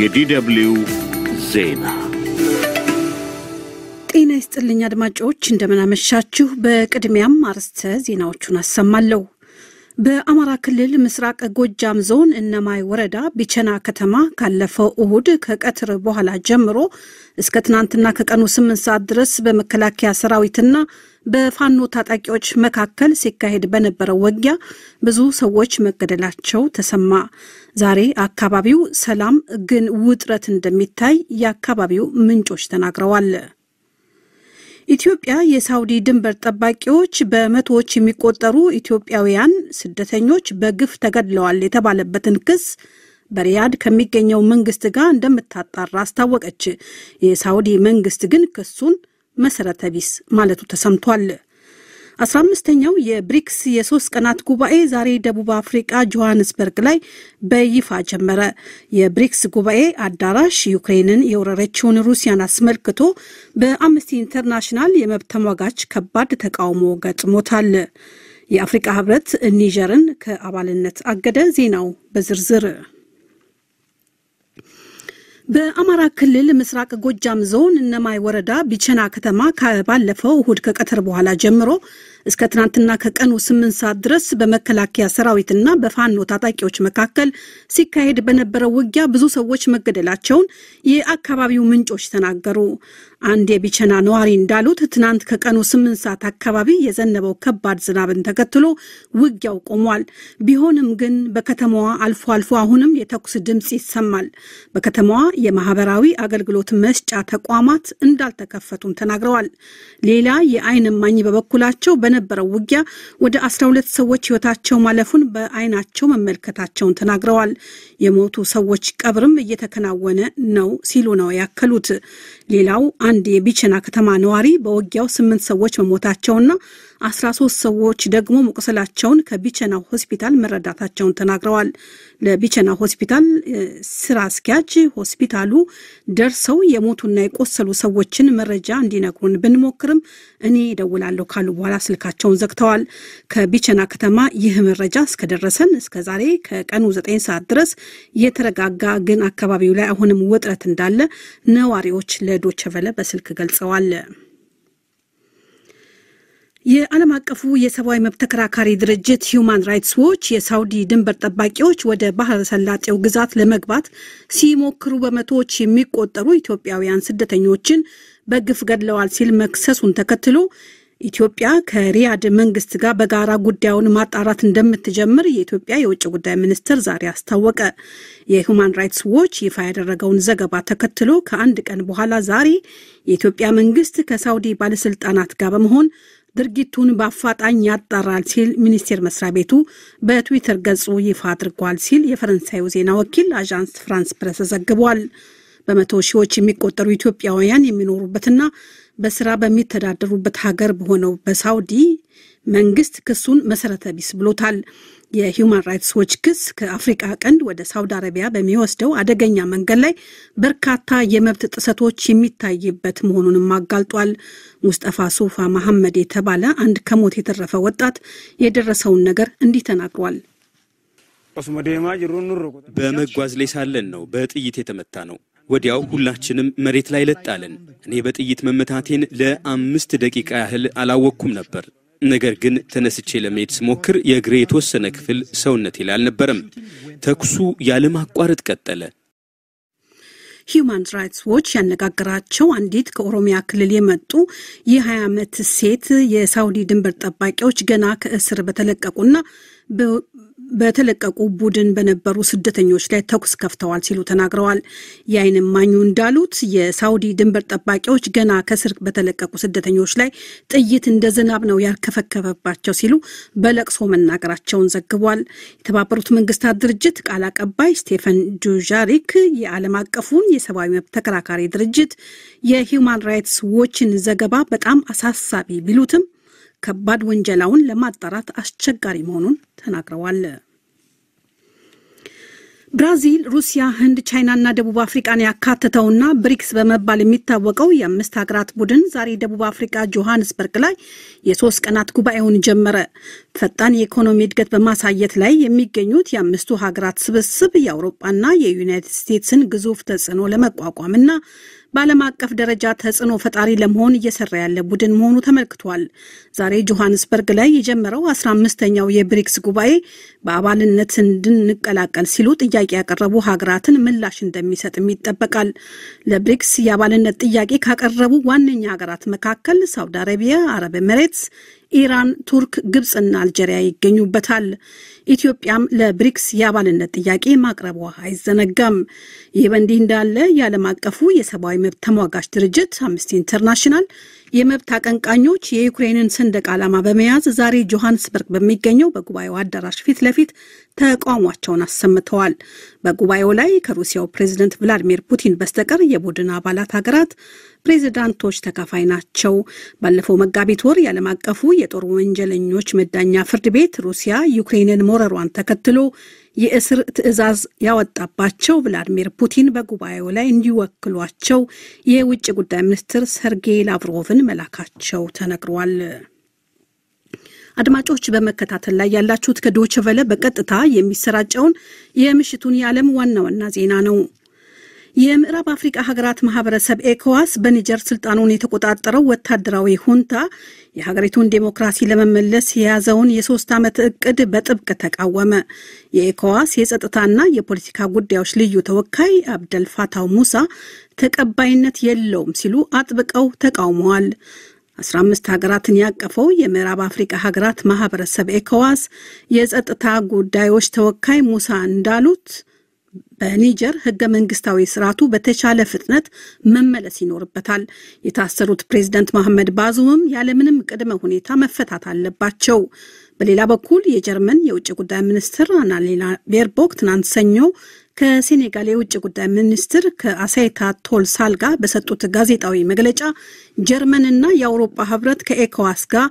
የዲደብልዩ ዜና ጤና ይስጥልኝ አድማጮች፣ እንደምናመሻችሁ። በቅድሚያም አርዕስተ ዜናዎቹን አሰማለሁ። በአማራ ክልል ምስራቅ ጎጃም ዞን እነማይ ወረዳ ቢቸና ከተማ ካለፈው እሁድ ከቀትር በኋላ ጀምሮ እስከ ትናንትና ከቀኑ ስምንት ሰዓት ድረስ በመከላከያ ሰራዊትና በፋኖ ታጣቂዎች መካከል ሲካሄድ በነበረው ውጊያ ብዙ ሰዎች መገደላቸው ተሰማ። ዛሬ አካባቢው ሰላም ግን ውጥረት እንደሚታይ የአካባቢው ምንጮች ተናግረዋል። ኢትዮጵያ የሳውዲ ድንበር ጠባቂዎች በመቶዎች የሚቆጠሩ ኢትዮጵያውያን ስደተኞች በግፍ ተገድለዋል የተባለበትን ክስ በሪያድ ከሚገኘው መንግስት ጋር እንደምታጣራ አስታወቀች። የሳውዲ መንግስት ግን ክሱን መሰረተ ቢስ ማለቱ ተሰምቷል። አስራ አምስተኛው የብሪክስ የሶስት ቀናት ጉባኤ ዛሬ ደቡብ አፍሪቃ ጆሃንስበርግ ላይ በይፋ ጀመረ። የብሪክስ ጉባኤ አዳራሽ ዩክሬንን የወረረችውን ሩሲያን አስመልክቶ በአምነስቲ ኢንተርናሽናል የመብት ተሟጋች ከባድ ተቃውሞ ገጥሞታል። የአፍሪቃ ህብረት ኒጀርን ከአባልነት አገደ። ዜናው በዝርዝር በአማራ ክልል ምስራቅ ጎጃም ዞን እነማይ ወረዳ ቢቸና ከተማ ባለፈው እሁድ ከቀትር በኋላ ጀምሮ እስከ ትናንትና ከቀኑ ስምንት ሰዓት ድረስ በመከላከያ ሰራዊትና በፋኖ ታጣቂዎች መካከል ሲካሄድ በነበረው ውጊያ ብዙ ሰዎች መገደላቸውን የአካባቢው ምንጮች ተናገሩ። አንድ የቢቸና ነዋሪ እንዳሉት ትናንት ከቀኑ ስምንት ሰዓት አካባቢ የዘነበው ከባድ ዝናብን ተከትሎ ውጊያው ቆሟል። ቢሆንም ግን በከተማዋ አልፎ አልፎ አሁንም የተኩስ ድምፅ ይሰማል። በከተማዋ የማህበራዊ አገልግሎት መስጫ ተቋማት እንዳልተከፈቱም ተናግረዋል። ሌላ የአይን እማኝ በበኩላቸው በነበረው ውጊያ ወደ 12 ሰዎች ህይወታቸው ማለፉን በአይናቸው መመልከታቸውን ተናግረዋል። የሞቱ ሰዎች ቀብርም እየተከናወነ ነው ሲሉ ነው ያከሉት። ሌላው አንድ የቢቸና ከተማ ነዋሪ በውጊያው ስምንት ሰዎች መሞታቸውና አስራ ሶስት ሰዎች ደግሞ መቁሰላቸውን ከቢቸናው ሆስፒታል መረዳታቸውን ተናግረዋል። ለቢቸናው ሆስፒታል ስራ አስኪያጅ ሆስፒታሉ ደርሰው የሞቱና የቆሰሉ ሰዎችን መረጃ እንዲነግሩን ብንሞክርም እኔ ደውላለሁ ካሉ በኋላ ስልካቸውን ዘግተዋል። ከቢቸና ከተማ ይህ መረጃ እስከደረሰን እስከ ዛሬ ከቀኑ 9 ሰዓት ድረስ የተረጋጋ ግን አካባቢው ላይ አሁንም ውጥረት እንዳለ ነዋሪዎች ለዶቸቨለ በስልክ ገልጸዋል። የዓለም አቀፉ የሰብአዊ መብት ተከራካሪ ድርጅት ሂዩማን ራይትስ ዎች የሳውዲ ድንበር ጠባቂዎች ወደ ባህረ ሰላጤው ግዛት ለመግባት ሲሞክሩ በመቶዎች የሚቆጠሩ ኢትዮጵያውያን ስደተኞችን በግፍ ገድለዋል ሲል መክሰሱን ተከትሎ ኢትዮጵያ ከሪያድ መንግስት ጋር በጋራ ጉዳዩን ማጣራት እንደምትጀምር የኢትዮጵያ የውጭ ጉዳይ ሚኒስትር ዛሬ አስታወቀ። የሁማን ራይትስ ዎች ይፋ ያደረገውን ዘገባ ተከትሎ ከአንድ ቀን በኋላ ዛሬ የኢትዮጵያ መንግስት ከሳውዲ ባለስልጣናት ጋር በመሆን ድርጊቱን በአፋጣኝ ያጣራል ሲል ሚኒስቴር መስሪያ ቤቱ በትዊተር ገጹ ይፋ አድርጓል ሲል የፈረንሳዩ ዜና ወኪል አዣንስ ፍራንስ ፕረስ ዘግቧል። በመቶ ሺዎች የሚቆጠሩ ኢትዮጵያውያን የሚኖሩበትና በስራ በሚተዳደሩበት ሀገር በሆነው በሳውዲ መንግስት ክሱን መሰረተ ቢስ ብሎታል። የሂውማን ራይትስ ዎች ክስ ከአፍሪቃ ቀንድ ወደ ሳውዲ አረቢያ በሚወስደው አደገኛ መንገድ ላይ በርካታ የመብት ጥሰቶች የሚታይበት መሆኑንም አጋልጧል። ሙስጠፋ ሶፋ መሐመድ የተባለ አንድ ከሞት የተረፈ ወጣት የደረሰውን ነገር እንዲህ ተናግሯል። በመጓዝ ላይ ሳለን ነው በጥይት የተመታ ነው። ወዲያው ሁላችንም መሬት ላይ ለጣለን። እኔ በጥይት መመታቴን ለአምስት ደቂቃ ያህል አላወቅኩም ነበር። ነገር ግን ተነስቼ ለመሄድ ስሞክር የእግሬ የተወሰነ ክፍል ሰውነቴ ላይ አልነበረም። ተኩሱ ያለማቋረጥ ቀጠለ። ሂዩማን ራይትስ ዎች ያነጋገራቸው አንዲት ከኦሮሚያ ክልል የመጡ የ20 ዓመት ሴት የሳውዲ ድንበር ጠባቂዎች ገና ከእስር በተለቀቁና በተለቀቁ ቡድን በነበሩ ስደተኞች ላይ ተኩስ ከፍተዋል ሲሉ ተናግረዋል። የዓይን እማኙ እንዳሉት የሳውዲ ድንበር ጠባቂዎች ገና ከስር በተለቀቁ ስደተኞች ላይ ጥይት እንደ ዝናብ ነው ያልከፈከፈባቸው ሲሉ በለቅሶ መናገራቸውን ዘግቧል። የተባበሩት መንግስታት ድርጅት ቃል አቀባይ ስቴፈን ዱዣሪክ የዓለም አቀፉን የሰብአዊ መብት ተከራካሪ ድርጅት የሂውማን ራይትስ ዎችን ዘገባ በጣም አሳሳቢ ቢሉትም ከባድ ወንጀላውን ለማጣራት አስቸጋሪ መሆኑን ተናግረዋል። ብራዚል፣ ሩሲያ፣ ህንድ፣ ቻይናና ደቡብ አፍሪቃን ያካተተውና ብሪክስ በመባል የሚታወቀው የአምስት ሀገራት ቡድን ዛሬ ደቡብ አፍሪቃ ጆሃንስበርግ ላይ የሶስት ቀናት ጉባኤውን ጀመረ። ፈጣን የኢኮኖሚ እድገት በማሳየት ላይ የሚገኙት የአምስቱ ሀገራት ስብስብ የአውሮፓና የዩናይትድ ስቴትስን ግዙፍ ተጽዕኖ ለመቋቋምና በዓለም አቀፍ ደረጃ ተጽዕኖ ፈጣሪ ለመሆን እየሰራ ያለ ቡድን መሆኑ ተመልክቷል። ዛሬ ጆሃንስበርግ ላይ የጀመረው አስራ አምስተኛው የብሪክስ ጉባኤ በአባልነት እንድንቀላቀል ሲሉ ጥያቄ ያቀረቡ ሀገራትን ምላሽ እንደሚሰጥም ይጠበቃል። ለብሪክስ የአባልነት ጥያቄ ካቀረቡ ዋነኛ ሀገራት መካከል ሳውዲ አረቢያ፣ አረብ ኤምሬትስ፣ ኢራን፣ ቱርክ፣ ግብፅና አልጀሪያ ይገኙበታል። ኢትዮጵያም ለብሪክስ የአባልነት ጥያቄ ማቅረቧ አይዘነጋም። ይህ በእንዲህ እንዳለ የዓለም አቀፉ የሰብአዊ መብት ተሟጋች ድርጅት አምነስቲ ኢንተርናሽናል የመብት አቀንቃኞች የዩክሬንን ሰንደቅ ዓላማ በመያዝ ዛሬ ጆሃንስበርግ በሚገኘው በጉባኤው አዳራሽ ፊት ለፊት ተቃውሟቸውን አሰምተዋል። በጉባኤው ላይ ከሩሲያው ፕሬዝደንት ቭላዲሚር ፑቲን በስተቀር የቡድን አባላት ሀገራት ፕሬዚዳንቶች ተካፋይ ናቸው። ባለፈው መጋቢት ወር የዓለም አቀፉ የጦር ወንጀለኞች መዳኛ ፍርድ ቤት ሩሲያ ዩክሬንን ሞረሯን ተከትሎ የእስር ትዕዛዝ ያወጣባቸው ቭላዲሚር ፑቲን በጉባኤው ላይ እንዲወክሏቸው የውጭ ጉዳይ ሚኒስትር ሰርጌይ ላቭሮቭን መላካቸው ተነግሯል። አድማጮች በመከታተል ላይ ያላችሁት ከዶችቨለ በቀጥታ የሚሰራጨውን የምሽቱን የዓለም ዋና ዋና ዜና ነው። የምዕራብ አፍሪቃ ሀገራት ማህበረሰብ ኤኮዋስ በኒጀር ስልጣኑን የተቆጣጠረው ወታደራዊ ሁንታ የሀገሪቱን ዴሞክራሲ ለመመለስ የያዘውን የሶስት ዓመት እቅድ በጥብቅ ተቃወመ። የኤኮዋስ የጸጥታና የፖለቲካ ጉዳዮች ልዩ ተወካይ አብደል ፋታው ሙሳ ተቀባይነት የለውም ሲሉ አጥብቀው ተቃውመዋል። 15 ሀገራትን ያቀፈው የምዕራብ አፍሪቃ ሀገራት ማህበረሰብ ኤኮዋስ የጸጥታ ጉዳዮች ተወካይ ሙሳ እንዳሉት በኒጀር ህገ መንግስታዊ ስርዓቱ በተቻለ ፍጥነት መመለስ ይኖርበታል። የታሰሩት ፕሬዚደንት መሐመድ ባዙምም ያለምንም ቅድመ ሁኔታ መፈታት አለባቸው። በሌላ በኩል የጀርመን የውጭ ጉዳይ ሚኒስትር አናሌና ቤርቦክ ትናንት ሰኞ ከሴኔጋል የውጭ ጉዳይ ሚኒስትር ከአሳይታ ቶል ሳል ጋር በሰጡት ጋዜጣዊ መግለጫ ጀርመንና የአውሮፓ ህብረት ከኤኮዋስ ጋር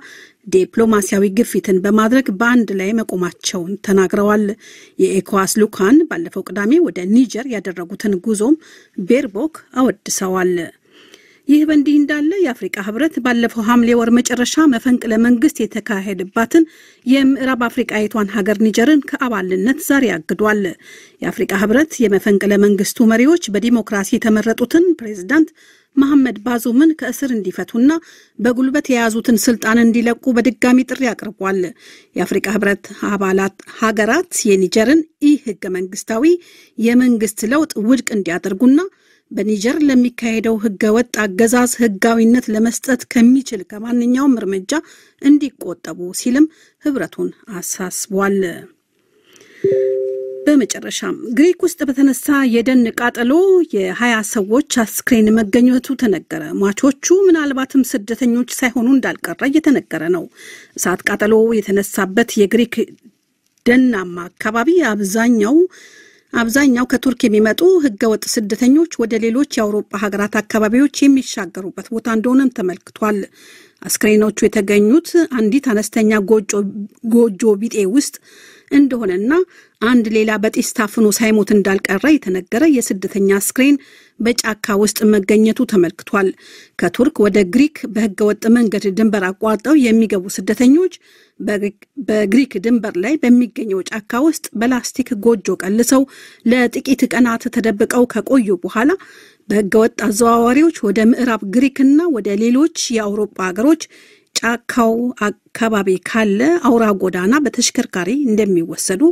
ዲፕሎማሲያዊ ግፊትን በማድረግ በአንድ ላይ መቆማቸውን ተናግረዋል። የኤኮዋስ ልኡካን ባለፈው ቅዳሜ ወደ ኒጀር ያደረጉትን ጉዞም ቤርቦክ አወድሰዋል። ይህ በእንዲህ እንዳለ የአፍሪቃ ህብረት ባለፈው ሐምሌ ወር መጨረሻ መፈንቅለ መንግስት የተካሄደባትን የምዕራብ የቷን ሀገር ኒጀርን ከአባልነት ዛሬ አግዷል። የአፍሪቃ ህብረት የመፈንቅለ መንግስቱ መሪዎች በዲሞክራሲ የተመረጡትን ፕሬዚዳንት መሐመድ ባዙምን ከእስር እንዲፈቱና በጉልበት የያዙትን ስልጣን እንዲለቁ በድጋሚ ጥሪ አቅርቧል። የአፍሪቃ ህብረት አባላት ሀገራት የኒጀርን ኢ ህገ መንግስታዊ የመንግስት ለውጥ ውድቅ እንዲያደርጉና በኒጀር ለሚካሄደው ህገ ወጥ አገዛዝ ህጋዊነት ለመስጠት ከሚችል ከማንኛውም እርምጃ እንዲቆጠቡ ሲልም ህብረቱን አሳስቧል። በመጨረሻም ግሪክ ውስጥ በተነሳ የደን ቃጠሎ የሀያ ሰዎች አስክሬን መገኘቱ ተነገረ። ሟቾቹ ምናልባትም ስደተኞች ሳይሆኑ እንዳልቀረ እየተነገረ ነው። እሳት ቃጠሎ የተነሳበት የግሪክ ደናማ አካባቢ አብዛኛው አብዛኛው ከቱርክ የሚመጡ ህገወጥ ስደተኞች ወደ ሌሎች የአውሮፓ ሀገራት አካባቢዎች የሚሻገሩበት ቦታ እንደሆነም ተመልክቷል። አስክሬኖቹ የተገኙት አንዲት አነስተኛ ጎጆ ቢጤ ውስጥ እንደሆነና አንድ ሌላ በጢስ ታፍኖ ሳይሞት እንዳልቀረ የተነገረ የስደተኛ አስክሬን በጫካ ውስጥ መገኘቱ ተመልክቷል። ከቱርክ ወደ ግሪክ በህገወጥ መንገድ ድንበር አቋርጠው የሚገቡ ስደተኞች በግሪክ ድንበር ላይ በሚገኘው ጫካ ውስጥ በላስቲክ ጎጆ ቀልሰው ለጥቂት ቀናት ተደብቀው ከቆዩ በኋላ በህገወጥ አዘዋዋሪዎች ወደ ምዕራብ ግሪክና ወደ ሌሎች የአውሮፓ ሀገሮች ጫካው አካባቢ ካለ አውራ ጎዳና በተሽከርካሪ እንደሚወሰዱ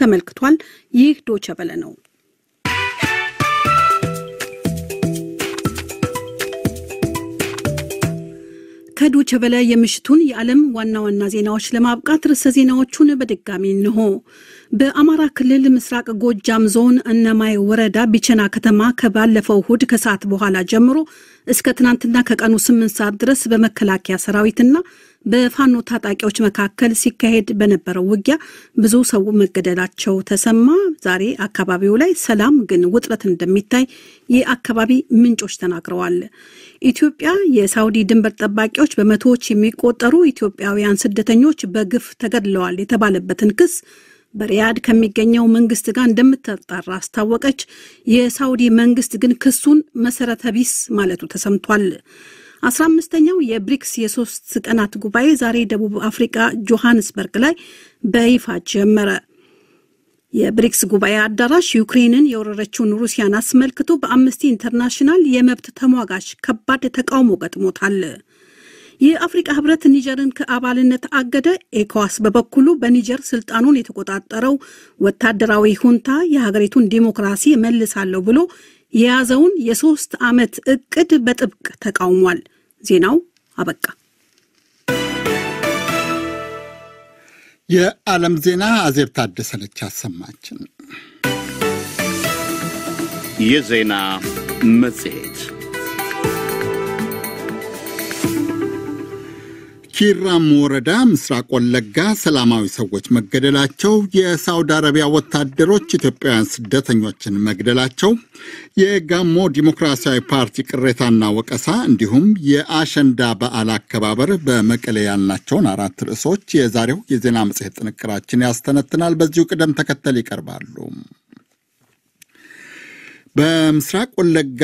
ተመልክቷል። ይህ ዶቸበለ ነው። ከዶቼ ቬለ የምሽቱን የዓለም ዋና ዋና ዜናዎች ለማብቃት ርዕሰ ዜናዎቹን በድጋሚ እንሆ። በአማራ ክልል ምስራቅ ጎጃም ዞን እነማይ ወረዳ ቢቸና ከተማ ከባለፈው እሁድ ከሰዓት በኋላ ጀምሮ እስከ ትናንትና ከቀኑ ስምንት ሰዓት ድረስ በመከላከያ ሰራዊትና በፋኖ ታጣቂዎች መካከል ሲካሄድ በነበረው ውጊያ ብዙ ሰው መገደላቸው ተሰማ። ዛሬ አካባቢው ላይ ሰላም ግን ውጥረት እንደሚታይ የአካባቢ ምንጮች ተናግረዋል። ኢትዮጵያ የሳውዲ ድንበር ጠባቂዎች በመቶዎች የሚቆጠሩ ኢትዮጵያውያን ስደተኞች በግፍ ተገድለዋል የተባለበትን ክስ በሪያድ ከሚገኘው መንግስት ጋር እንደምትጣራ አስታወቀች። የሳውዲ መንግስት ግን ክሱን መሰረተ ቢስ ማለቱ ተሰምቷል። አስራ አምስተኛው የብሪክስ የሶስት ቀናት ጉባኤ ዛሬ ደቡብ አፍሪቃ ጆሃንስበርግ ላይ በይፋ ጀመረ። የብሪክስ ጉባኤ አዳራሽ ዩክሬንን የወረረችውን ሩሲያን አስመልክቶ በአምነስቲ ኢንተርናሽናል የመብት ተሟጋች ከባድ ተቃውሞ ገጥሞታል። የአፍሪቃ ህብረት ኒጀርን ከአባልነት አገደ። ኤኮዋስ በበኩሉ በኒጀር ስልጣኑን የተቆጣጠረው ወታደራዊ ሁንታ የሀገሪቱን ዲሞክራሲ መልሳለሁ ብሎ የያዘውን የሶስት ዓመት እቅድ በጥብቅ ተቃውሟል። ዜናው አበቃ። የዓለም ዜና አዜብ ታደሰነች አሰማችን። የዜና መጽሔት ኪራም ወረዳ ምስራቅ ወለጋ ሰላማዊ ሰዎች መገደላቸው፣ የሳውዲ አረቢያ ወታደሮች ኢትዮጵያውያን ስደተኞችን መግደላቸው፣ የጋሞ ዲሞክራሲያዊ ፓርቲ ቅሬታና ወቀሳ እንዲሁም የአሸንዳ በዓል አከባበር በመቀሌ ያልናቸውን አራት ርዕሶች የዛሬው የዜና መጽሔት ጥንቅራችን ያስተነትናል። በዚሁ ቅደም ተከተል ይቀርባሉ። በምስራቅ ወለጋ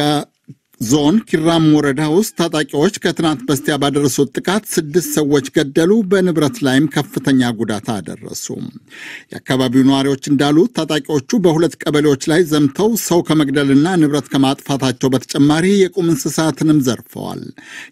ዞን ኪራም ወረዳ ውስጥ ታጣቂዎች ከትናንት በስቲያ ባደረሱት ጥቃት ስድስት ሰዎች ገደሉ፣ በንብረት ላይም ከፍተኛ ጉዳት አደረሱ። የአካባቢው ነዋሪዎች እንዳሉት ታጣቂዎቹ በሁለት ቀበሌዎች ላይ ዘምተው ሰው ከመግደልና ንብረት ከማጥፋታቸው በተጨማሪ የቁም እንስሳትንም ዘርፈዋል።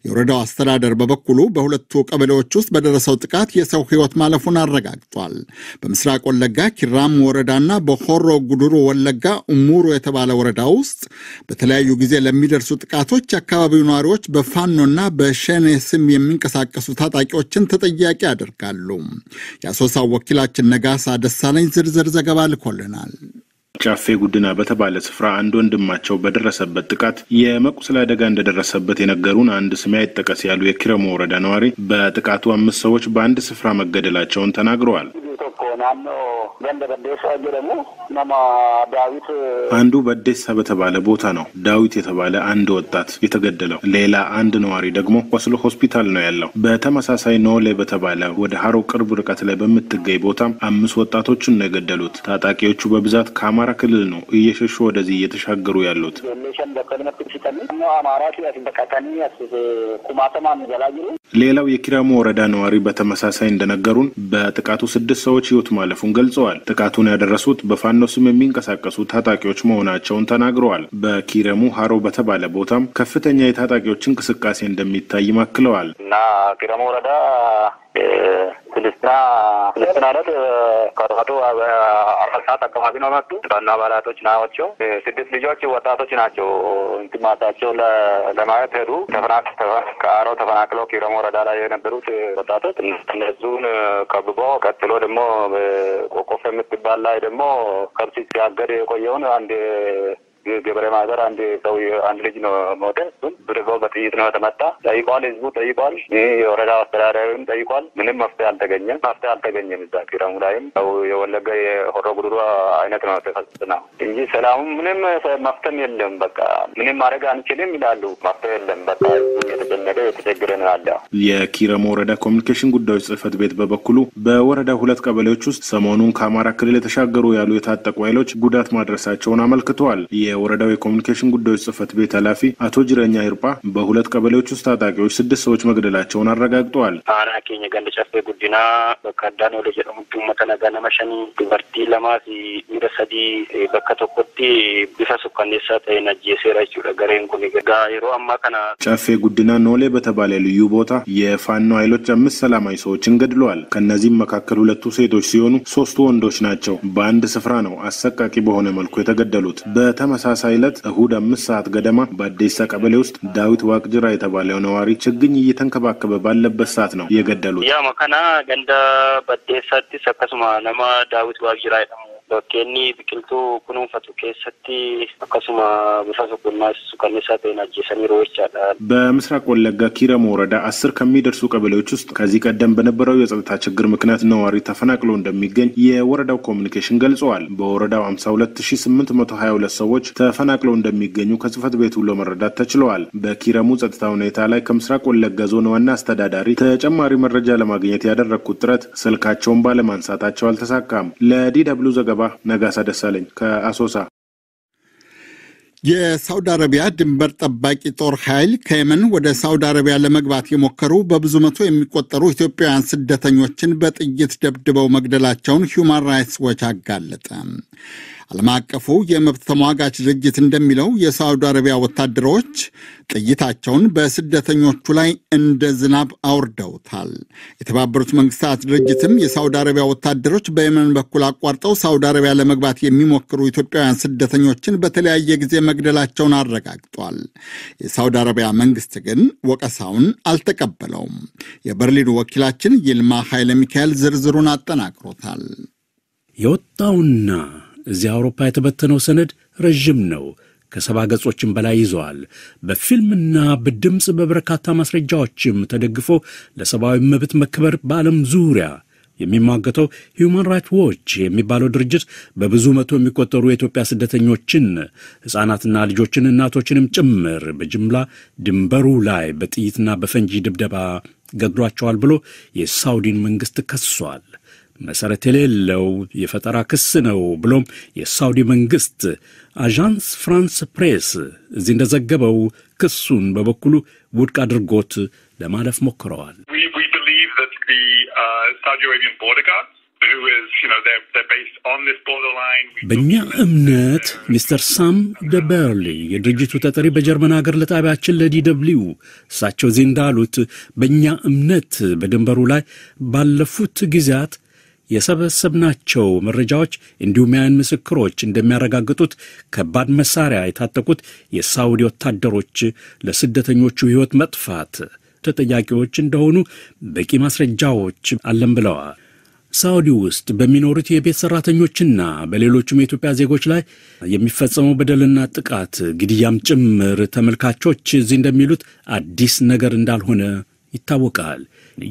የወረዳው አስተዳደር በበኩሉ በሁለቱ ቀበሌዎች ውስጥ በደረሰው ጥቃት የሰው ሕይወት ማለፉን አረጋግጧል። በምስራቅ ወለጋ ኪራም ወረዳና በሆሮ ጉድሩ ወለጋ እሙሩ የተባለ ወረዳ ውስጥ በተለያዩ ጊዜ ለሚደርሱ ጥቃቶች የአካባቢው ነዋሪዎች በፋኖና በሸኔ ስም የሚንቀሳቀሱ ታጣቂዎችን ተጠያቂ ያደርጋሉ። የአሶሳው ወኪላችን ነጋሳ ደሳለኝ ዝርዝር ዘገባ ልኮልናል። ጫፌ ጉድና በተባለ ስፍራ አንድ ወንድማቸው በደረሰበት ጥቃት የመቁሰል አደጋ እንደደረሰበት የነገሩን አንድ ስሜ አይጠቀስ ያሉ የኪረሙ ወረዳ ነዋሪ በጥቃቱ አምስት ሰዎች በአንድ ስፍራ መገደላቸውን ተናግረዋል። አንዱ በደሳ በተባለ ቦታ ነው ዳዊት የተባለ አንድ ወጣት የተገደለው። ሌላ አንድ ነዋሪ ደግሞ ቆስሎ ሆስፒታል ነው ያለው። በተመሳሳይ ኖሌ በተባለ ወደ ሀሮ ቅርብ ርቀት ላይ በምትገኝ ቦታም አምስት ወጣቶችን ነው የገደሉት። ታጣቂዎቹ በብዛት ከአማራ ከአማራ ክልል ነው እየሸሹ ወደዚህ እየተሻገሩ ያሉት። ሌላው የኪራሙ ወረዳ ነዋሪ በተመሳሳይ እንደነገሩን በጥቃቱ ስድስት ሰዎች ህይወት ማለፉን ገልጸዋል። ጥቃቱን ያደረሱት በፋኖ ስም የሚንቀሳቀሱ ታጣቂዎች መሆናቸውን ተናግረዋል። በኪረሙ ሀሮ በተባለ ቦታም ከፍተኛ የታጣቂዎች እንቅስቃሴ እንደሚታይ ማክለዋል እና ኪረሙ ወረዳ ፍልስትና ፍልስትና ዕለት ከጠዋቱ አራት ሰዓት አካባቢ ነው መጡ። ጠና አባላቶች ናቸው። ስድስት ልጆች ወጣቶች ናቸው። እንትማታቸው ለማየት ሄዱ። ከአረው ተፈናቅለው ኪረም ወረዳ ላይ የነበሩት ወጣቶች እነሱን ከብቦ ቀጥሎ ደግሞ ቆቆፍ የምትባል ላይ ደግሞ ከብት ሲያገድ የቆየውን አንድ ገበሬ ማህበር አንድ ሰው አንድ ልጅ ነው ሞተ። እሱም ብድጎ በጥይት ነው የተመጣ። ጠይቋል፣ ህዝቡ ጠይቋል፣ የወረዳ አስተዳዳሪም ጠይቋል። ምንም መፍትሄ አልተገኘም። መፍትሄ አልተገኘም። እዛ ኪረሙ ላይም ው የወለገ የሆሮ ጉድሩ አይነት ነው ተፈጽና እንጂ ሰላሙ ምንም መፍተም የለም። በቃ ምንም ማድረግ አንችልም ይላሉ። መፍትሄ የለም። በቃ የተጨነቀ የተቸገረ ነው ያለ። የኪረሙ ወረዳ ኮሚኒኬሽን ጉዳዮች ጽህፈት ቤት በበኩሉ በወረዳ ሁለት ቀበሌዎች ውስጥ ሰሞኑን ከአማራ ክልል የተሻገሩ ያሉ የታጠቁ ኃይሎች ጉዳት ማድረሳቸውን አመልክተዋል። የወረዳው የኮሚኒኬሽን ጉዳዮች ጽህፈት ቤት ኃላፊ አቶ ጅረኛ ሂርጳ በሁለት ቀበሌዎች ውስጥ ታጣቂዎች ስድስት ሰዎች መግደላቸውን አረጋግጠዋል። Guddinaa bakka addaan oole jedhamutti uummata nagaa nama shanii dubartii lamaa fi dhiira sadii eh, bakka tokkotti bifa sukkanneessaa ta'een ajjeeseera jechuudha gareen kun gaa yeroo ammaa kana ጨፌ ጉዲና ኖሌ በተባለ ልዩ ቦታ የፋኖ ኃይሎች አምስት ሰላማዊ ሰዎችን ገድለዋል። ከእነዚህም መካከል ሁለቱ ሴቶች ሲሆኑ ሶስቱ ወንዶች ናቸው። በአንድ ስፍራ ነው አሰቃቂ በሆነ መልኩ የተገደሉት። በተመሳሳይ ዕለት እሁድ አምስት ሰዓት ገደማ በአዴሳ ቀበሌ ውስጥ ዳዊት ዋቅጅራ የተባለው ነዋሪ ችግኝ እየተንከባከበ ባለበት ሰዓት ነው የገደሉት። ያ መከና ganda baddeessaattis akkasuma nama waa jiraa jedhamu bakkeenni biqiltuu kunuunfatu keessatti akkasuma bifa suqumaas ቀነሳ ጤና ጀሰኒሮች አላል በምስራቅ ወለጋ ኪረም ወረዳ አስር ከሚደርሱ ቀበሌዎች ውስጥ ከዚህ ቀደም በነበረው የጸጥታ ችግር ምክንያት ነዋሪ ተፈናቅሎ እንደሚገኝ የወረዳው ኮሚኒኬሽን ገልጸዋል። በወረዳው 52822 ሰዎች ተፈናቅለው እንደሚገኙ ከጽህፈት ቤቱ ለመረዳት ተችለዋል። በኪረሙ ጸጥታ ሁኔታ ላይ ከምስራቅ ወለጋ ዞን ዋና አስተዳዳሪ ተጨማሪ መረጃ ለማግኘት ያደረግኩት ጥረት ስልካቸውን ባለማንሳታቸው አልተሳካም። ለዲ ደብልዩ ዘገባ ዘገባ ነጋሳ ደሳለኝ ከአሶሳ። የሳውዲ አረቢያ ድንበር ጠባቂ ጦር ኃይል ከየመን ወደ ሳውዲ አረቢያ ለመግባት የሞከሩ በብዙ መቶ የሚቆጠሩ ኢትዮጵያውያን ስደተኞችን በጥይት ደብድበው መግደላቸውን ሁማን ራይትስ ዎች አጋለጠ። ዓለም አቀፉ የመብት ተሟጋች ድርጅት እንደሚለው የሳውዲ አረቢያ ወታደሮች ጥይታቸውን በስደተኞቹ ላይ እንደ ዝናብ አውርደውታል። የተባበሩት መንግስታት ድርጅትም የሳውዲ አረቢያ ወታደሮች በየመን በኩል አቋርጠው ሳውዲ አረቢያ ለመግባት የሚሞክሩ ኢትዮጵያውያን ስደተኞችን በተለያየ ጊዜ መግደላቸውን አረጋግጧል። የሳውዲ አረቢያ መንግስት ግን ወቀሳውን አልተቀበለውም። የበርሊኑ ወኪላችን ይልማ ኃይለ ሚካኤል ዝርዝሩን አጠናቅሮታል። የወጣውና እዚህ አውሮፓ የተበተነው ሰነድ ረዥም ነው። ከሰባ ገጾችም በላይ ይዘዋል። በፊልምና በድምፅ በበርካታ ማስረጃዎችም ተደግፎ ለሰብአዊ መብት መከበር በዓለም ዙሪያ የሚሟገተው ሂውማን ራይት ዎች የሚባለው ድርጅት በብዙ መቶ የሚቆጠሩ የኢትዮጵያ ስደተኞችን ሕፃናትና ልጆችን እናቶችንም ጭምር በጅምላ ድንበሩ ላይ በጥይትና በፈንጂ ድብደባ ገድሏቸዋል ብሎ የሳውዲን መንግሥት ከሷል። መሰረት የሌለው የፈጠራ ክስ ነው ብሎም የሳውዲ መንግሥት አዣንስ ፍራንስ ፕሬስ እዚህ እንደዘገበው ክሱን በበኩሉ ውድቅ አድርጎት ለማለፍ ሞክረዋል። በእኛ እምነት ሚስተር ሳም ደበርሊ የድርጅቱ ተጠሪ በጀርመን ሀገር ለጣቢያችን ለዲደብሊው እሳቸው እዚህ እንዳሉት በእኛ እምነት በድንበሩ ላይ ባለፉት ጊዜያት የሰበሰብናቸው መረጃዎች እንዲሁም ያን ምስክሮች እንደሚያረጋግጡት ከባድ መሳሪያ የታጠቁት የሳውዲ ወታደሮች ለስደተኞቹ ሕይወት መጥፋት ተጠያቂዎች እንደሆኑ በቂ ማስረጃዎች አለን ብለዋል። ሳውዲ ውስጥ በሚኖሩት የቤት ሰራተኞችና በሌሎቹም የኢትዮጵያ ዜጎች ላይ የሚፈጸመው በደልና ጥቃት፣ ግድያም ጭምር ተመልካቾች እዚህ እንደሚሉት አዲስ ነገር እንዳልሆነ ይታወቃል።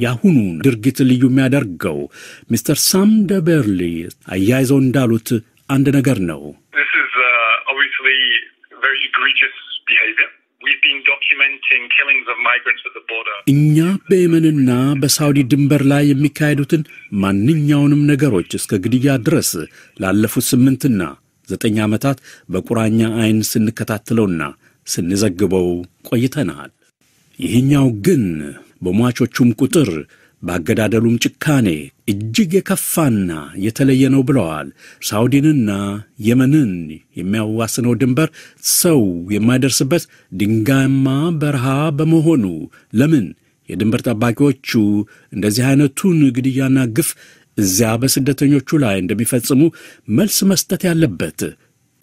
የአሁኑን ድርጊት ልዩ የሚያደርገው ሚስተር ሳም ደበርሊ አያይዘው እንዳሉት አንድ ነገር ነው። uh, እኛ በየመንና በሳውዲ ድንበር ላይ የሚካሄዱትን ማንኛውንም ነገሮች እስከ ግድያ ድረስ ላለፉት ስምንትና ዘጠኝ ዓመታት በቁራኛ ዐይን ስንከታተለውና ስንዘግበው ቆይተናል። ይህኛው ግን በሟቾቹም ቁጥር ባገዳደሉም ጭካኔ እጅግ የከፋና የተለየ ነው ብለዋል። ሳውዲንና የመንን የሚያዋስነው ድንበር ሰው የማይደርስበት ድንጋያማ በረሃ በመሆኑ ለምን የድንበር ጠባቂዎቹ እንደዚህ አይነቱን ግድያና ግፍ እዚያ በስደተኞቹ ላይ እንደሚፈጽሙ መልስ መስጠት ያለበት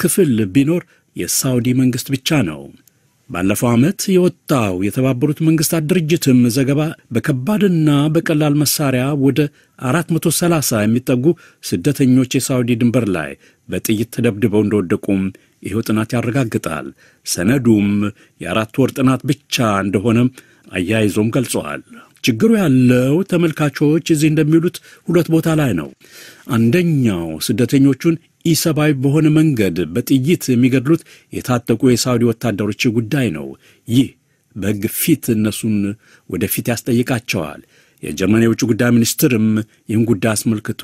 ክፍል ቢኖር የሳውዲ መንግሥት ብቻ ነው። ባለፈው ዓመት የወጣው የተባበሩት መንግስታት ድርጅትም ዘገባ በከባድና በቀላል መሳሪያ ወደ 430 የሚጠጉ ስደተኞች የሳውዲ ድንበር ላይ በጥይት ተደብድበው እንደወደቁም ይኸው ጥናት ያረጋግጣል። ሰነዱም የአራት ወር ጥናት ብቻ እንደሆነም አያይዞም ገልጸዋል። ችግሩ ያለው ተመልካቾች እዚህ እንደሚሉት ሁለት ቦታ ላይ ነው። አንደኛው ስደተኞቹን ኢሰብአዊ በሆነ መንገድ በጥይት የሚገድሉት የታጠቁ የሳውዲ ወታደሮች ጉዳይ ነው። ይህ በሕግ ፊት እነሱን ወደፊት ያስጠይቃቸዋል። የጀርመን የውጭ ጉዳይ ሚኒስትርም ይህን ጉዳይ አስመልክቶ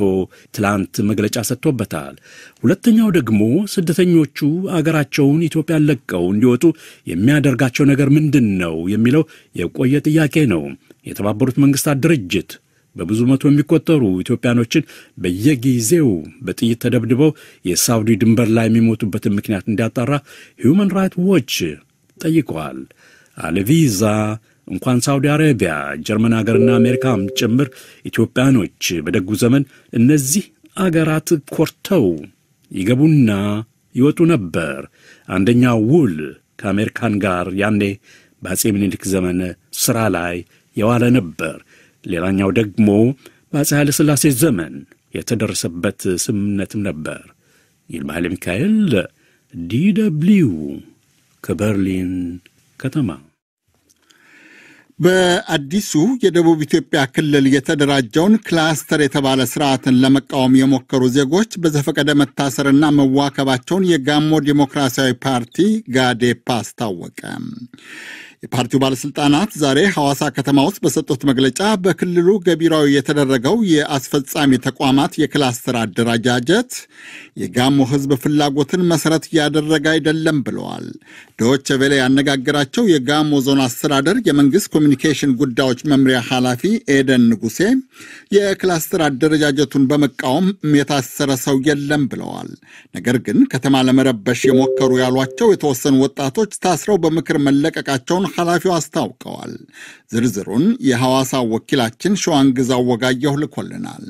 ትላንት መግለጫ ሰጥቶበታል። ሁለተኛው ደግሞ ስደተኞቹ አገራቸውን ኢትዮጵያን ለቀው እንዲወጡ የሚያደርጋቸው ነገር ምንድን ነው የሚለው የቆየ ጥያቄ ነው። የተባበሩት መንግስታት ድርጅት በብዙ መቶ የሚቆጠሩ ኢትዮጵያኖችን በየጊዜው በጥይት ተደብድበው የሳውዲ ድንበር ላይ የሚሞቱበትን ምክንያት እንዲያጣራ ሂዩማን ራይት ዎች ጠይቀዋል። አለቪዛ እንኳን ሳውዲ አረቢያ ጀርመን ሀገርና አሜሪካም ጭምር ኢትዮጵያኖች በደጉ ዘመን እነዚህ አገራት ኮርተው ይገቡና ይወጡ ነበር። አንደኛው ውል ከአሜሪካን ጋር ያኔ በአጼ ምኒልክ ዘመን ሥራ ላይ የዋለ ነበር። ሌላኛው ደግሞ በአፄ ኃይለ ሥላሴ ዘመን የተደረሰበት ስምምነትም ነበር። ይልማ ኃይለ ሚካኤል ዲደብልዩ ከበርሊን ከተማ በአዲሱ የደቡብ ኢትዮጵያ ክልል የተደራጀውን ክላስተር የተባለ ስርዓትን ለመቃወም የሞከሩ ዜጎች በዘፈቀደ መታሰርና መዋከባቸውን የጋሞ ዴሞክራሲያዊ ፓርቲ ጋዴፓ አስታወቀ። የፓርቲው ባለስልጣናት ዛሬ ሐዋሳ ከተማ ውስጥ በሰጡት መግለጫ በክልሉ ገቢራዊ የተደረገው የአስፈጻሚ ተቋማት የክላስተር አደረጃጀት የጋሞ ሕዝብ ፍላጎትን መሰረት እያደረገ አይደለም ብለዋል። ዶች ቬለ ያነጋገራቸው የጋሞ ዞን አስተዳደር የመንግስት ኮሚኒኬሽን ጉዳዮች መምሪያ ኃላፊ ኤደን ንጉሴ የክላስተር አደረጃጀቱን በመቃወም የታሰረ ሰው የለም ብለዋል። ነገር ግን ከተማ ለመረበሽ የሞከሩ ያሏቸው የተወሰኑ ወጣቶች ታስረው በምክር መለቀቃቸውን ኃላፊው አስታውቀዋል። ዝርዝሩን የሐዋሳ ወኪላችን ሸዋንግዛው ወጋየሁ ልኮልናል።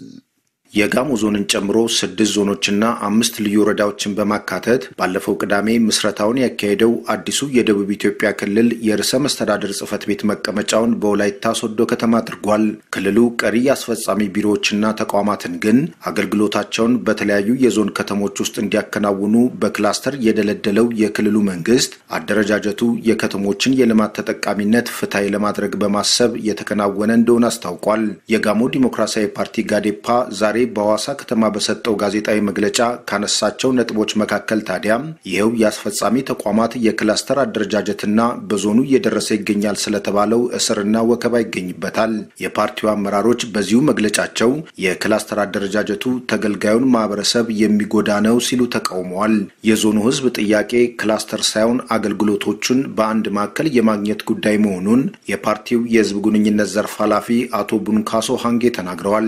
የጋሞ ዞንን ጨምሮ ስድስት ዞኖችና አምስት ልዩ ወረዳዎችን በማካተት ባለፈው ቅዳሜ ምስረታውን ያካሄደው አዲሱ የደቡብ ኢትዮጵያ ክልል የርዕሰ መስተዳደር ጽሕፈት ቤት መቀመጫውን በወላይታ ሶዶ ከተማ አድርጓል። ክልሉ ቀሪ አስፈጻሚ ቢሮዎችና ተቋማትን ግን አገልግሎታቸውን በተለያዩ የዞን ከተሞች ውስጥ እንዲያከናውኑ በክላስተር የደለደለው የክልሉ መንግስት አደረጃጀቱ የከተሞችን የልማት ተጠቃሚነት ፍትሐዊ ለማድረግ በማሰብ የተከናወነ እንደሆነ አስታውቋል። የጋሞ ዲሞክራሲያዊ ፓርቲ ጋዴፓ ዛሬ በሐዋሳ ከተማ በሰጠው ጋዜጣዊ መግለጫ ካነሳቸው ነጥቦች መካከል ታዲያ ይኸው የአስፈጻሚ ተቋማት የክላስተር አደረጃጀትና በዞኑ እየደረሰ ይገኛል ስለተባለው እስርና ወከባ ይገኝበታል። የፓርቲው አመራሮች በዚሁ መግለጫቸው የክላስተር አደረጃጀቱ ተገልጋዩን ማህበረሰብ የሚጎዳ ነው ሲሉ ተቃውመዋል። የዞኑ ሕዝብ ጥያቄ ክላስተር ሳይሆን አገልግሎቶቹን በአንድ ማዕከል የማግኘት ጉዳይ መሆኑን የፓርቲው የህዝብ ግንኙነት ዘርፍ ኃላፊ አቶ ቡንካሶ ሃንጌ ተናግረዋል።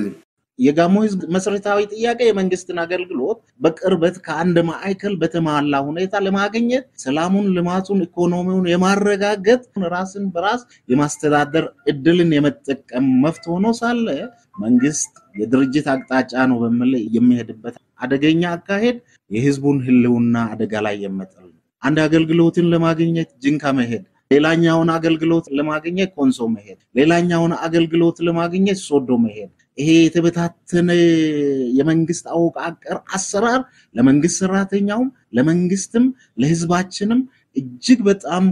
የጋሞ ህዝብ መሰረታዊ ጥያቄ የመንግስትን አገልግሎት በቅርበት ከአንድ ማዕከል በተሟላ ሁኔታ ለማግኘት ሰላሙን፣ ልማቱን፣ ኢኮኖሚውን የማረጋገጥ ራስን በራስ የማስተዳደር እድልን የመጠቀም መፍት ሆኖ ሳለ መንግስት የድርጅት አቅጣጫ ነው በሚል የሚሄድበት አደገኛ አካሄድ የህዝቡን ህልውና አደጋ ላይ የመጠል ነው። አንድ አገልግሎትን ለማግኘት ጅንካ መሄድ ሌላኛውን አገልግሎት ለማግኘት ኮንሶ መሄድ፣ ሌላኛውን አገልግሎት ለማግኘት ሶዶ መሄድ ይሄ የተበታተነ የመንግስት አወቃቀር አሰራር ለመንግስት ሰራተኛውም ለመንግስትም ለህዝባችንም እጅግ በጣም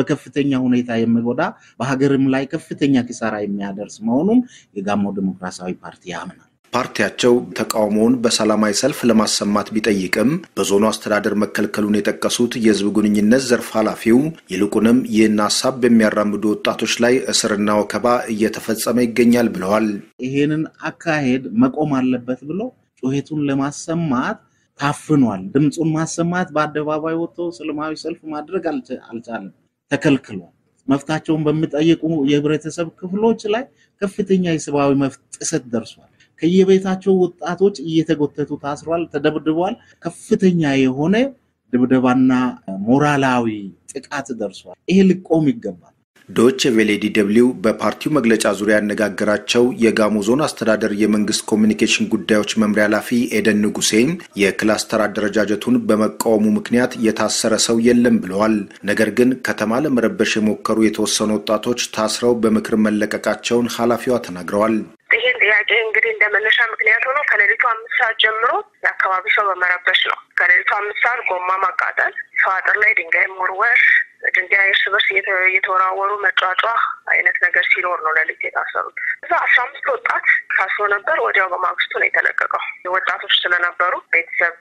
በከፍተኛ ሁኔታ የሚጎዳ በሀገርም ላይ ከፍተኛ ኪሳራ የሚያደርስ መሆኑም የጋሞ ዲሞክራሲያዊ ፓርቲ ያምናል። ፓርቲያቸው ተቃውሞውን በሰላማዊ ሰልፍ ለማሰማት ቢጠይቅም በዞኑ አስተዳደር መከልከሉን የጠቀሱት የህዝብ ግንኙነት ዘርፍ ኃላፊው ይልቁንም ይህን ሀሳብ በሚያራምዱ ወጣቶች ላይ እስርና ወከባ እየተፈጸመ ይገኛል ብለዋል። ይህንን አካሄድ መቆም አለበት ብሎ ጩኸቱን ለማሰማት ታፍኗል። ድምፁን ማሰማት በአደባባይ ወጥቶ ሰላማዊ ሰልፍ ማድረግ አልቻለም፣ ተከልክሏል። መፍታቸውን በሚጠይቁ የህብረተሰብ ክፍሎች ላይ ከፍተኛ የሰብአዊ መብት ጥሰት ደርሷል። ከየቤታቸው ወጣቶች እየተጎተቱ ታስሯል፣ ተደብድበዋል። ከፍተኛ የሆነ ድብደባና ሞራላዊ ጥቃት ደርሷል። ይሄ ሊቆም ይገባል። ዶች ቬሌ ዲ ደብሊው በፓርቲው መግለጫ ዙሪያ ያነጋገራቸው የጋሞ ዞን አስተዳደር የመንግስት ኮሚኒኬሽን ጉዳዮች መምሪያ ኃላፊ ኤደን ንጉሴም የክላስተር አደረጃጀቱን በመቃወሙ ምክንያት የታሰረ ሰው የለም ብለዋል። ነገር ግን ከተማ ለመረበሽ የሞከሩ የተወሰኑ ወጣቶች ታስረው በምክር መለቀቃቸውን ኃላፊዋ ተናግረዋል። እንግዲህ እንደ መነሻ ምክንያት ሆኖ ከሌሊቱ አምስት ሰዓት ጀምሮ የአካባቢ ሰው በመረበሽ ነው። ከሌሊቱ አምስት ሰዓት ጎማ ማቃጠል፣ ሰው አጥር ላይ ድንጋይ መወርወር ድንጋይ እርስ በርስ እየተወራወሩ መጫጫ አይነት ነገር ሲኖር ነው ለልጅ የታሰሩት። እዛ አስራ አምስት ወጣት ታስሮ ነበር። ወዲያው በማግስቱ ነው የተለቀቀው። ወጣቶች ስለነበሩ ቤተሰብ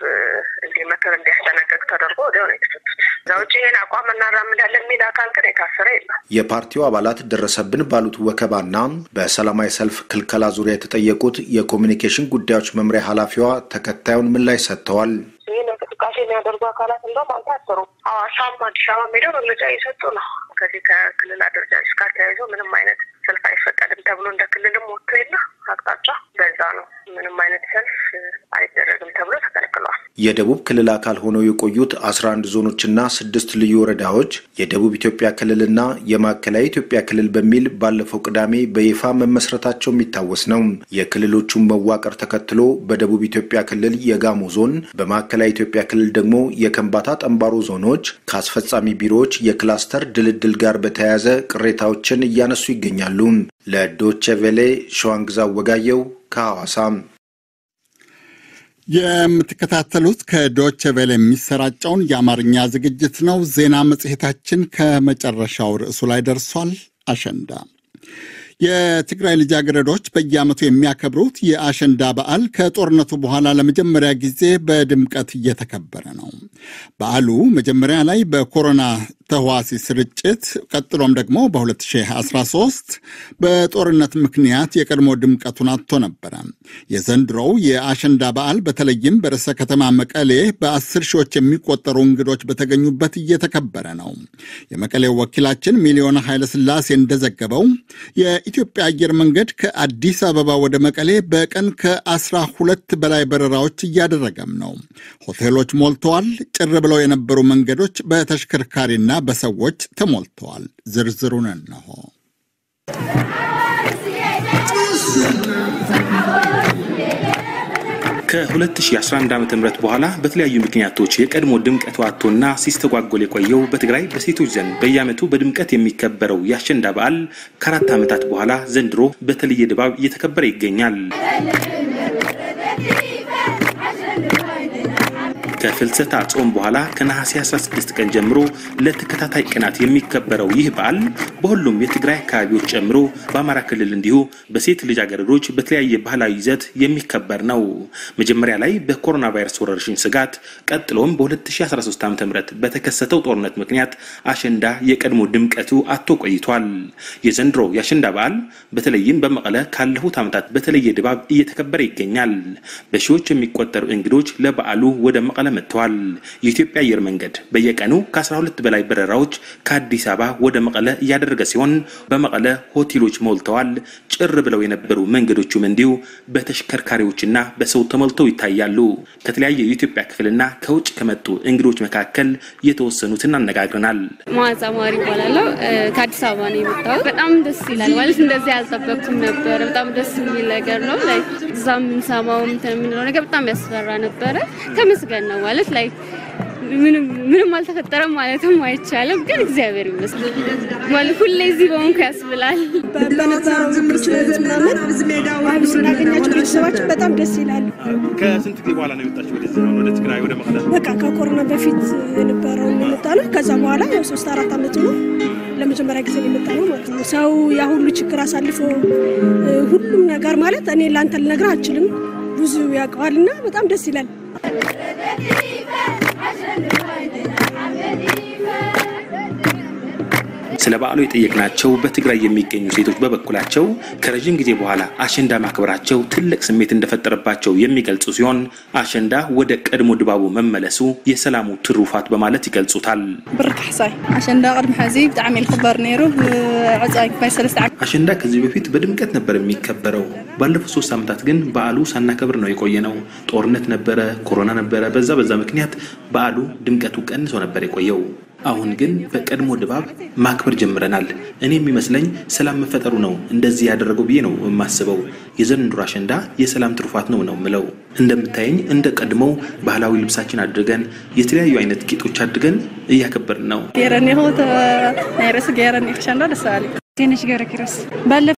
እንዲመክር እንዲያስጠነቀቅ ተደርጎ ወዲያው ነው የተፈቱት። እዛ ውጭ ይህን አቋም እናራምዳለን የሚል አካል ግን የታሰረ የለም። የፓርቲው አባላት ደረሰብን ባሉት ወከባና በሰላማዊ ሰልፍ ክልከላ ዙሪያ የተጠየቁት የኮሚኒኬሽን ጉዳዮች መምሪያ ኃላፊዋ ተከታዩን ምላሽ ሰጥተዋል። ይህን እንቅስቃሴ የሚያደርጉ አካላት እንደውም አልታሰሩም። ሐዋሳም አዲስ አበባ ሄደው መግለጫ እየሰጡ ነው። ከዚህ ከክልል አደረጃ ጋር ተያይዞ ምንም አይነት ሰልፍ አይፈቀድም ተብሎ እንደ ክልልም ወጥቶ የለ አቅጣጫ በዛ ነው። ምንም አይነት ሰልፍ አይደረግም ተብሎ ተከልክሏል። የደቡብ ክልል አካል ሆነው የቆዩት አስራ አንድ ዞኖችና ስድስት ልዩ ወረዳዎች የደቡብ ኢትዮጵያ ክልልና የማዕከላዊ ኢትዮጵያ ክልል በሚል ባለፈው ቅዳሜ በይፋ መመስረታቸው የሚታወስ ነው። የክልሎቹን መዋቅር ተከትሎ በደቡብ ኢትዮጵያ ክልል የጋሞ ዞን፣ በማዕከላዊ ኢትዮጵያ ክልል ደግሞ የከንባታ ጠንባሮ ዞኖች ከአስፈጻሚ ቢሮዎች የክላስተር ድልድል ጋር በተያያዘ ቅሬታዎችን እያነሱ ይገኛሉ። ይገኛሉ። ለዶቼ ቬሌ ሸዋንግዛ ወጋየው ከሐዋሳም የምትከታተሉት ከዶቼ ቬሌ የሚሰራጨውን የአማርኛ ዝግጅት ነው። ዜና መጽሔታችን ከመጨረሻው ርዕሱ ላይ ደርሷል። አሸንዳ የትግራይ ልጃገረዶች በየዓመቱ የሚያከብሩት የአሸንዳ በዓል ከጦርነቱ በኋላ ለመጀመሪያ ጊዜ በድምቀት እየተከበረ ነው። በዓሉ መጀመሪያ ላይ በኮሮና ተዋሲ ስርጭት ቀጥሎም ደግሞ በ2013 በጦርነት ምክንያት የቀድሞ ድምቀቱን አጥቶ ነበረ። የዘንድሮው የአሸንዳ በዓል በተለይም በርዕሰ ከተማ መቀሌ በአስር ሺዎች የሚቆጠሩ እንግዶች በተገኙበት እየተከበረ ነው። የመቀሌው ወኪላችን ሚሊዮን ኃይለስላሴ እንደዘገበው የኢትዮጵያ አየር መንገድ ከአዲስ አበባ ወደ መቀሌ በቀን ከአስራ ሁለት በላይ በረራዎች እያደረገም ነው። ሆቴሎች ሞልተዋል። ጭር ብለው የነበሩ መንገዶች በተሽከርካሪና በሰዎች ተሞልተዋል። ዝርዝሩን እነሆ። ከ2011 ዓ ም በኋላ በተለያዩ ምክንያቶች የቀድሞ ድምቀት ዋቶና ሲስተጓጎል የቆየው በትግራይ በሴቶች ዘንድ በየዓመቱ በድምቀት የሚከበረው የአሸንዳ በዓል ከአራት ዓመታት በኋላ ዘንድሮ በተለየ ድባብ እየተከበረ ይገኛል። ከፍልሰታ ጾም በኋላ ከነሐሴ 16 ቀን ጀምሮ ለተከታታይ ቀናት የሚከበረው ይህ በዓል በሁሉም የትግራይ አካባቢዎች ጨምሮ በአማራ ክልል እንዲሁ በሴት ልጃገረዶች በተለያየ ባህላዊ ይዘት የሚከበር ነው። መጀመሪያ ላይ በኮሮና ቫይረስ ወረርሽኝ ስጋት፣ ቀጥሎም በ2013 ዓ ም በተከሰተው ጦርነት ምክንያት አሸንዳ የቀድሞ ድምቀቱ አቶ ቆይቷል። የዘንድሮ የአሸንዳ በዓል በተለይም በመቀለ ካለፉት ዓመታት በተለየ ድባብ እየተከበረ ይገኛል። በሺዎች የሚቆጠሩ እንግዶች ለበዓሉ ወደ መቀለ መጥተዋል። የኢትዮጵያ አየር መንገድ በየቀኑ ከ12 በላይ በረራዎች ከአዲስ አበባ ወደ መቀለ እያደረገ ሲሆን በመቀለ ሆቴሎች ሞልተዋል። ጭር ብለው የነበሩ መንገዶቹም እንዲሁ በተሽከርካሪዎችና በሰው ተሞልተው ይታያሉ። ከተለያየ የኢትዮጵያ ክፍልና ከውጭ ከመጡ እንግዶች መካከል የተወሰኑትን አነጋግረናል። ማዛ ማሪ ይባላለሁ። ከአዲስ አበባ ነው የመጣሁት። በጣም ደስ ይላል ማለት እንደዚህ ያልጠበቅኩም ነበረ። በጣም ደስ የሚል ነገር ነው። እዛ የምንሰማው የምንለው ነገር በጣም ያስፈራ ነበረ። ተመስገን ነው ነው ማለት ላይ ምንም አልተፈጠረም ማለትም አይቻልም፣ ግን እግዚአብሔር ይመስገን ማለት ሁሌ እዚህ በሆንኩ ያስብላል። በነበረው ዝምር ስለዚህ ምናምን አብሱ እናገኛቸው ቤተሰባችን በጣም ደስ ይላል። ከስንት ጊዜ በኋላ ነው የወጣችሁ ወደዚህ ነው ወደ ትግራይ ወደ መቅደላ? በቃ ከኮሮና በፊት የነበረው የመጣ ነው። ከዛ በኋላ ያው ሶስት አራት አመት ነው ለመጀመሪያ ጊዜ የመጣ ነው ማለት ነው። ሰው ያ ሁሉ ችግር አሳልፎ ሁሉም ነገር ማለት እኔ ላንተ ልነግርህ አልችልም፣ ብዙ ያውቀዋል እና በጣም ደስ ይላል። عشان ስለ በዓሉ የጠየቅናቸው በትግራይ የሚገኙ ሴቶች በበኩላቸው ከረዥም ጊዜ በኋላ አሸንዳ ማክበራቸው ትልቅ ስሜት እንደፈጠረባቸው የሚገልጹ ሲሆን አሸንዳ ወደ ቀድሞ ድባቡ መመለሱ የሰላሙ ትሩፋት በማለት ይገልጹታል። አሸንዳ ቅድሚ ሕዚ ብጣዕሚ ነይሩ አሸንዳ ከዚህ በፊት በድምቀት ነበር የሚከበረው። ባለፉት ሶስት ዓመታት ግን በዓሉ ሳናከብር ነው የቆየ ነው። ጦርነት ነበረ፣ ኮሮና ነበረ። በዛ በዛ ምክንያት በዓሉ ድምቀቱ ቀንሶ ነበር የቆየው። አሁን ግን በቀድሞ ድባብ ማክበር ጀምረናል። እኔ የሚመስለኝ ሰላም መፈጠሩ ነው እንደዚህ ያደረገው ብዬ ነው የማስበው። የዘንድሮ አሸንዳ የሰላም ትሩፋት ነው ነው ምለው። እንደምታየኝ እንደ ቀድሞው ባህላዊ ልብሳችን አድርገን የተለያዩ አይነት ጌጦች አድርገን እያከበርን ነው። ጌረን ረስ ናይረስ ሸንዳ ደሳሌ ዜነች